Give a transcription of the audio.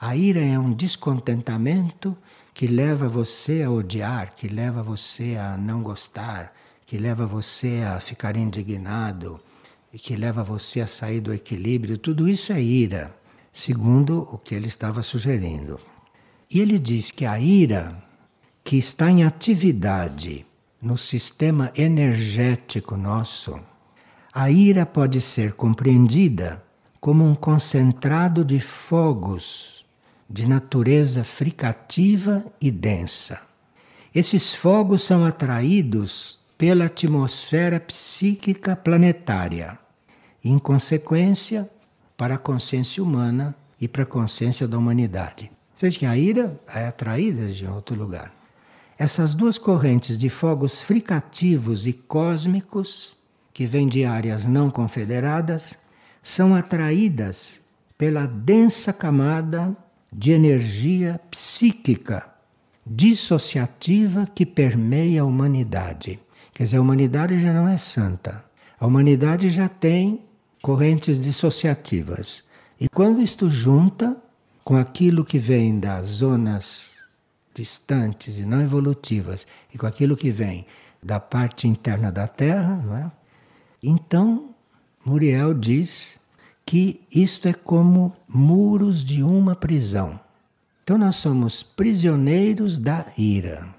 A ira é um descontentamento que leva você a odiar, que leva você a não gostar, que leva você a ficar indignado e que leva você a sair do equilíbrio. Tudo isso é ira, segundo o que ele estava sugerindo. E ele diz que a ira que está em atividade no sistema energético nosso, a ira pode ser compreendida como um concentrado de fogos de natureza fricativa e densa. Esses fogos são atraídos pela atmosfera psíquica planetária. em consequência, para a consciência humana e para a consciência da humanidade. Veja que a ira é atraída de outro lugar. Essas duas correntes de fogos fricativos e cósmicos, que vêm de áreas não confederadas, são atraídas pela densa camada de energia psíquica dissociativa que permeia a humanidade. Quer dizer, a humanidade já não é santa. A humanidade já tem correntes dissociativas. E quando isto junta com aquilo que vem das zonas distantes e não evolutivas e com aquilo que vem da parte interna da Terra, é? então Muriel diz que isto é como muros de uma prisão. Então nós somos prisioneiros da ira.